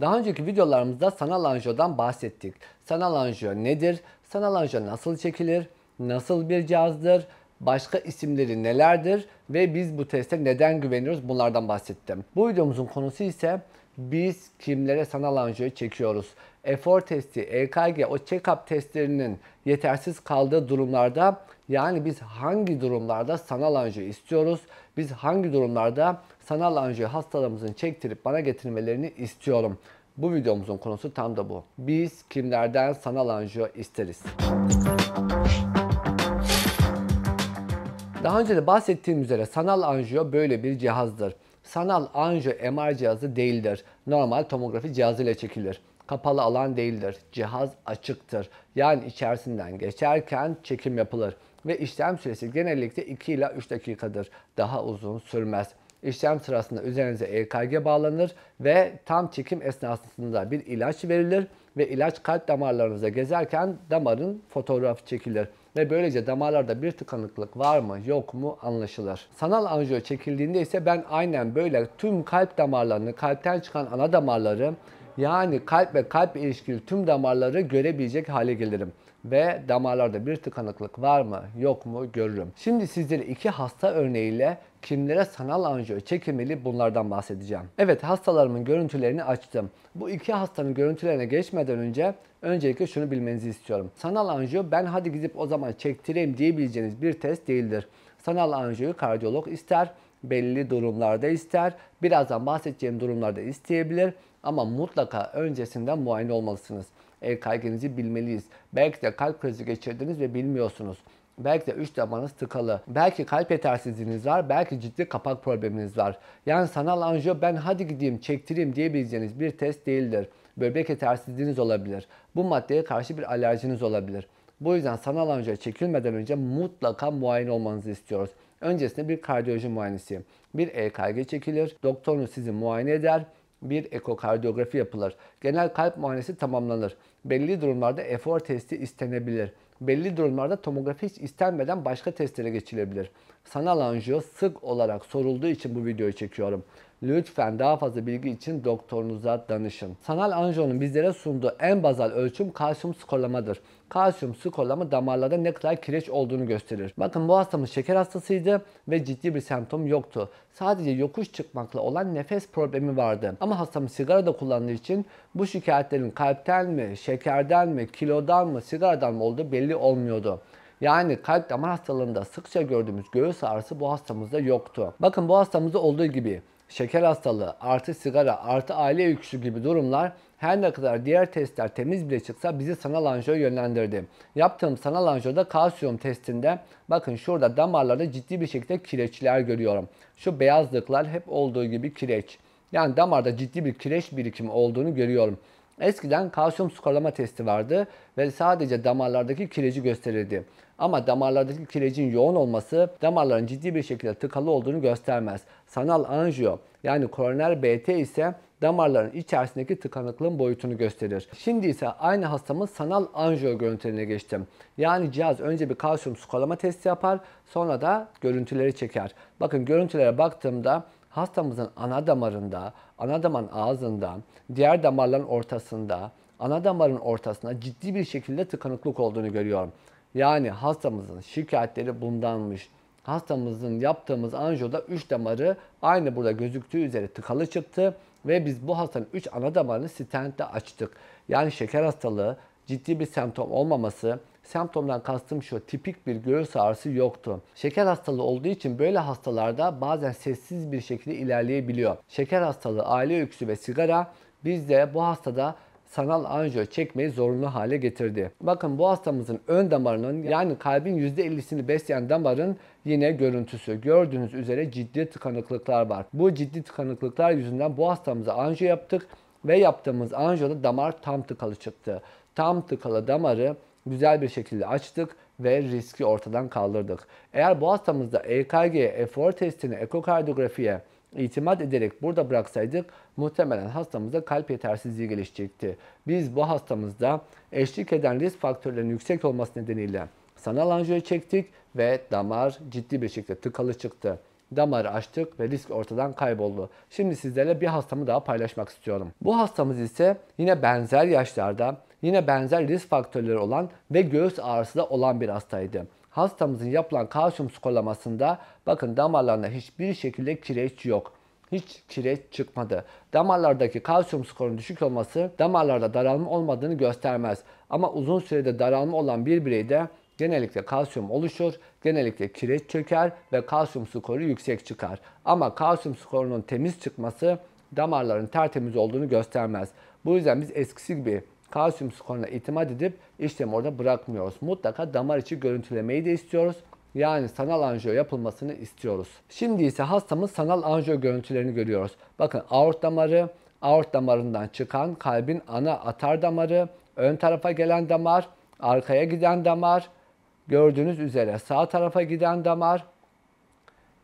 Daha önceki videolarımızda sanal anjiyodan bahsettik. Sanal anjiyo nedir? Sanal anjiyo nasıl çekilir? Nasıl bir cihazdır? Başka isimleri nelerdir? Ve biz bu teste neden güveniyoruz? Bunlardan bahsettim. Bu videomuzun konusu ise biz kimlere sanal anjiyo çekiyoruz? Efor testi, EKG, o check-up testlerinin yetersiz kaldığı durumlarda yani biz hangi durumlarda sanal anjiyo istiyoruz? Biz hangi durumlarda sanal anjiyo hastalarımızın çektirip bana getirmelerini istiyorum? Bu videomuzun konusu tam da bu. Biz kimlerden sanal anjiyo isteriz? Daha önce de bahsettiğim üzere sanal anjiyo böyle bir cihazdır. Sanal anjo MR cihazı değildir. Normal tomografi cihazı ile çekilir. Kapalı alan değildir. Cihaz açıktır. Yani içerisinden geçerken çekim yapılır. Ve işlem süresi genellikle 2 ila 3 dakikadır. Daha uzun sürmez. İşlem sırasında üzerinize EKG bağlanır ve tam çekim esnasında bir ilaç verilir ve ilaç kalp damarlarınıza gezerken damarın fotoğrafı çekilir ve böylece damarlarda bir tıkanıklık var mı yok mu anlaşılır. Sanal anjiyo çekildiğinde ise ben aynen böyle tüm kalp damarlarını, kalpten çıkan ana damarları yani kalp ve kalp ilişkili tüm damarları görebilecek hale gelirim ve damarlarda bir tıkanıklık var mı yok mu görürüm. Şimdi sizlere iki hasta örneğiyle kimlere sanal anjiyo çekilmeli bunlardan bahsedeceğim. Evet hastalarımın görüntülerini açtım. Bu iki hastanın görüntülerine geçmeden önce öncelikle şunu bilmenizi istiyorum. Sanal anjiyo ben hadi gidip o zaman çektireyim diyebileceğiniz bir test değildir. Sanal anjiyoyu kardiyolog ister, belli durumlarda ister, birazdan bahsedeceğim durumlarda isteyebilir ama mutlaka öncesinden muayene olmalısınız. El kaygınızı bilmeliyiz. Belki de kalp krizi geçirdiniz ve bilmiyorsunuz. Belki de üç damanız tıkalı. Belki kalp yetersizliğiniz var. Belki ciddi kapak probleminiz var. Yani sanal anjiyo ben hadi gideyim çektireyim diyebileceğiniz bir test değildir. Böbrek yetersizliğiniz olabilir. Bu maddeye karşı bir alerjiniz olabilir. Bu yüzden sanal anjiyo çekilmeden önce mutlaka muayene olmanızı istiyoruz. Öncesinde bir kardiyoloji muayenesi. Bir EKG çekilir. Doktorunuz sizi muayene eder bir ekokardiyografi yapılır. Genel kalp muayenesi tamamlanır. Belli durumlarda efor testi istenebilir. Belli durumlarda tomografi hiç istenmeden başka testlere geçilebilir. Sanal anjiyo sık olarak sorulduğu için bu videoyu çekiyorum. Lütfen daha fazla bilgi için doktorunuza danışın. Sanal anjiyonun bizlere sunduğu en bazal ölçüm kalsiyum skorlamadır. Kalsiyum skorlama damarlarda ne kadar kireç olduğunu gösterir. Bakın bu hastamız şeker hastasıydı ve ciddi bir semptom yoktu. Sadece yokuş çıkmakla olan nefes problemi vardı. Ama hastamız sigara da kullandığı için bu şikayetlerin kalpten mi, şekerden mi, kilodan mı, sigaradan mı olduğu belli olmuyordu. Yani kalp damar hastalığında sıkça gördüğümüz göğüs ağrısı bu hastamızda yoktu. Bakın bu hastamızda olduğu gibi şeker hastalığı, artı sigara, artı aile öyküsü gibi durumlar her ne kadar diğer testler temiz bile çıksa bizi sanal anjiyo yönlendirdi. Yaptığım sanal anjiyoda kalsiyum testinde bakın şurada damarlarda ciddi bir şekilde kireçler görüyorum. Şu beyazlıklar hep olduğu gibi kireç. Yani damarda ciddi bir kireç birikimi olduğunu görüyorum. Eskiden kalsiyum skorlama testi vardı ve sadece damarlardaki kireci gösterirdi. Ama damarlardaki kirecin yoğun olması damarların ciddi bir şekilde tıkalı olduğunu göstermez. Sanal anjiyo yani koroner BT ise damarların içerisindeki tıkanıklığın boyutunu gösterir. Şimdi ise aynı hastamın sanal anjiyo görüntülerine geçtim. Yani cihaz önce bir kalsiyum skolama testi yapar sonra da görüntüleri çeker. Bakın görüntülere baktığımda hastamızın ana damarında, ana damarın ağzında, diğer damarların ortasında, ana damarın ortasında ciddi bir şekilde tıkanıklık olduğunu görüyorum. Yani hastamızın şikayetleri bundanmış. Hastamızın yaptığımız anjiyoda 3 damarı aynı burada gözüktüğü üzere tıkalı çıktı ve biz bu hastanın 3 ana damarını stentle açtık. Yani şeker hastalığı ciddi bir semptom olmaması Semptomdan kastım şu, tipik bir göğüs ağrısı yoktu. Şeker hastalığı olduğu için böyle hastalarda bazen sessiz bir şekilde ilerleyebiliyor. Şeker hastalığı, aile öyküsü ve sigara bizde bu hastada sanal anjiyo çekmeyi zorunlu hale getirdi. Bakın bu hastamızın ön damarının yani kalbin %50'sini besleyen damarın yine görüntüsü. Gördüğünüz üzere ciddi tıkanıklıklar var. Bu ciddi tıkanıklıklar yüzünden bu hastamıza anjiyo yaptık ve yaptığımız anjiyoda damar tam tıkalı çıktı. Tam tıkalı damarı güzel bir şekilde açtık ve riski ortadan kaldırdık. Eğer bu hastamızda EKG, efor testine, ekokardiyografiye itimat ederek burada bıraksaydık muhtemelen hastamızda kalp yetersizliği gelişecekti. Biz bu hastamızda eşlik eden risk faktörlerinin yüksek olması nedeniyle sanal anjiyo çektik ve damar ciddi bir şekilde tıkalı çıktı. Damarı açtık ve risk ortadan kayboldu. Şimdi sizlerle bir hastamı daha paylaşmak istiyorum. Bu hastamız ise yine benzer yaşlarda yine benzer risk faktörleri olan ve göğüs ağrısı da olan bir hastaydı. Hastamızın yapılan kalsiyum skolamasında bakın damarlarına hiçbir şekilde kireç yok hiç kireç çıkmadı. Damarlardaki kalsiyum skorunun düşük olması damarlarda daralma olmadığını göstermez. Ama uzun sürede daralma olan bir bireyde genellikle kalsiyum oluşur, genellikle kireç çöker ve kalsiyum skoru yüksek çıkar. Ama kalsiyum skorunun temiz çıkması damarların tertemiz olduğunu göstermez. Bu yüzden biz eskisi gibi kalsiyum skoruna itimat edip işlemi orada bırakmıyoruz. Mutlaka damar içi görüntülemeyi de istiyoruz. Yani sanal anjiyo yapılmasını istiyoruz. Şimdi ise hastamın sanal anjiyo görüntülerini görüyoruz. Bakın aort damarı, aort damarından çıkan kalbin ana atar damarı, ön tarafa gelen damar, arkaya giden damar, gördüğünüz üzere sağ tarafa giden damar,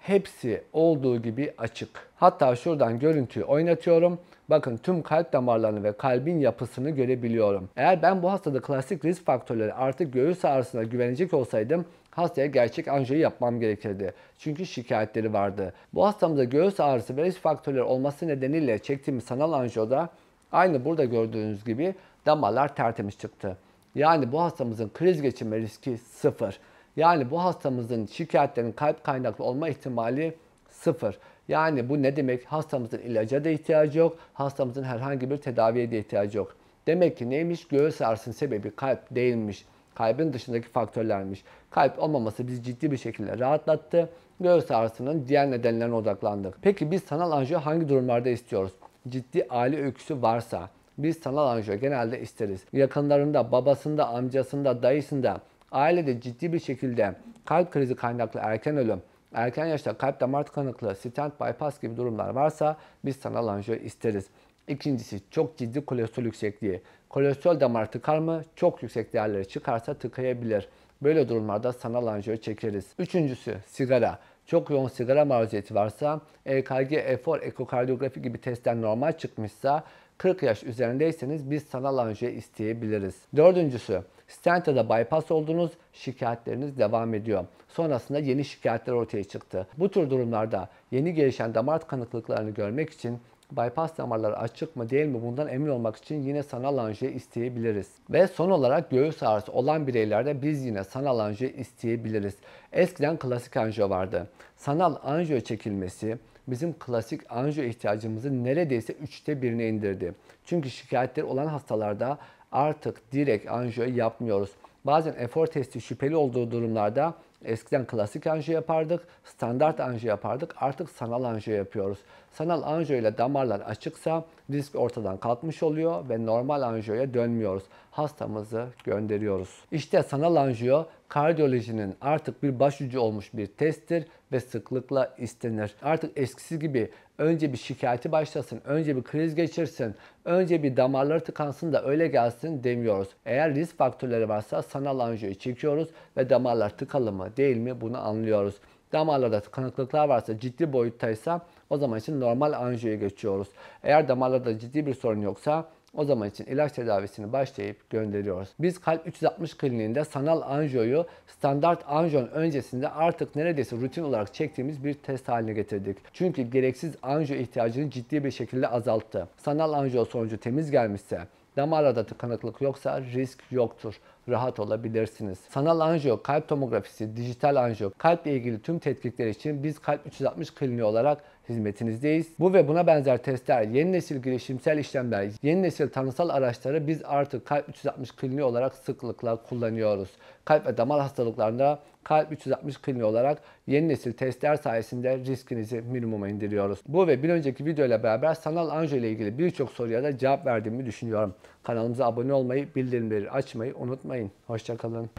hepsi olduğu gibi açık. Hatta şuradan görüntüyü oynatıyorum. Bakın tüm kalp damarlarını ve kalbin yapısını görebiliyorum. Eğer ben bu hastada klasik risk faktörleri artık göğüs ağrısına güvenecek olsaydım hastaya gerçek anjiyo yapmam gerekirdi. Çünkü şikayetleri vardı. Bu hastamızda göğüs ağrısı ve risk faktörleri olması nedeniyle çektiğimiz sanal anjiyoda aynı burada gördüğünüz gibi damarlar tertemiz çıktı. Yani bu hastamızın kriz geçirme riski sıfır. Yani bu hastamızın şikayetlerin kalp kaynaklı olma ihtimali sıfır. Yani bu ne demek? Hastamızın ilaca da ihtiyacı yok. Hastamızın herhangi bir tedaviye de ihtiyacı yok. Demek ki neymiş? Göğüs ağrısının sebebi kalp değilmiş. Kalbin dışındaki faktörlermiş. Kalp olmaması bizi ciddi bir şekilde rahatlattı. Göğüs ağrısının diğer nedenlerine odaklandık. Peki biz sanal anjiyo hangi durumlarda istiyoruz? Ciddi aile öyküsü varsa biz sanal anjiyo genelde isteriz. Yakınlarında, babasında, amcasında, dayısında ailede ciddi bir şekilde kalp krizi kaynaklı erken ölüm, erken yaşta kalp damar tıkanıklığı, stent bypass gibi durumlar varsa biz sana anjiyo isteriz. İkincisi çok ciddi kolesterol yüksekliği. Kolesterol damar tıkar mı? Çok yüksek değerleri çıkarsa tıkayabilir. Böyle durumlarda sana anjiyo çekeriz. Üçüncüsü sigara. Çok yoğun sigara maruziyeti varsa, EKG, efor, ekokardiyografi gibi testten normal çıkmışsa, 40 yaş üzerindeyseniz biz sanal anjiyo isteyebiliriz. Dördüncüsü Stent'e ya da bypass oldunuz, şikayetleriniz devam ediyor. Sonrasında yeni şikayetler ortaya çıktı. Bu tür durumlarda yeni gelişen damar kanıklıklarını görmek için bypass damarları açık mı değil mi bundan emin olmak için yine sanal anjiyo isteyebiliriz. Ve son olarak göğüs ağrısı olan bireylerde biz yine sanal anjiyo isteyebiliriz. Eskiden klasik anjiyo vardı. Sanal anjiyo çekilmesi bizim klasik anjiyo ihtiyacımızı neredeyse üçte birine indirdi. Çünkü şikayetleri olan hastalarda artık direkt anjiyo yapmıyoruz. Bazen efor testi şüpheli olduğu durumlarda eskiden klasik anjiyo yapardık, standart anjiyo yapardık, artık sanal anjiyo yapıyoruz. Sanal anjiyo ile damarlar açıksa risk ortadan kalkmış oluyor ve normal anjiyoya dönmüyoruz. Hastamızı gönderiyoruz. İşte sanal anjiyo kardiyolojinin artık bir başucu olmuş bir testtir ve sıklıkla istenir. Artık eskisi gibi önce bir şikayeti başlasın, önce bir kriz geçirsin, önce bir damarları tıkansın da öyle gelsin demiyoruz. Eğer risk faktörleri varsa sanal anjiyoyu çekiyoruz ve damarlar tıkalı mı değil mi bunu anlıyoruz. Damarlarda tıkanıklıklar varsa ciddi boyuttaysa o zaman için normal anjiyoya geçiyoruz. Eğer damarlarda ciddi bir sorun yoksa o zaman için ilaç tedavisini başlayıp gönderiyoruz. Biz kalp 360 kliniğinde sanal anjiyoyu standart anjiyon öncesinde artık neredeyse rutin olarak çektiğimiz bir test haline getirdik. Çünkü gereksiz anjiyo ihtiyacını ciddi bir şekilde azalttı. Sanal anjiyo sonucu temiz gelmişse Damarlarda tıkanıklık yoksa risk yoktur. Rahat olabilirsiniz. Sanal anjiyo, kalp tomografisi, dijital anjiyo, kalple ilgili tüm tetkikler için biz Kalp 360 Kliniği olarak hizmetinizdeyiz. Bu ve buna benzer testler, yeni nesil girişimsel işlemler, yeni nesil tanısal araçları biz artık kalp 360 kliniği olarak sıklıkla kullanıyoruz. Kalp ve damar hastalıklarında kalp 360 kliniği olarak yeni nesil testler sayesinde riskinizi minimuma indiriyoruz. Bu ve bir önceki video ile beraber sanal anjiyo ile ilgili birçok soruya da cevap verdiğimi düşünüyorum. Kanalımıza abone olmayı, bildirimleri açmayı unutmayın. Hoşçakalın.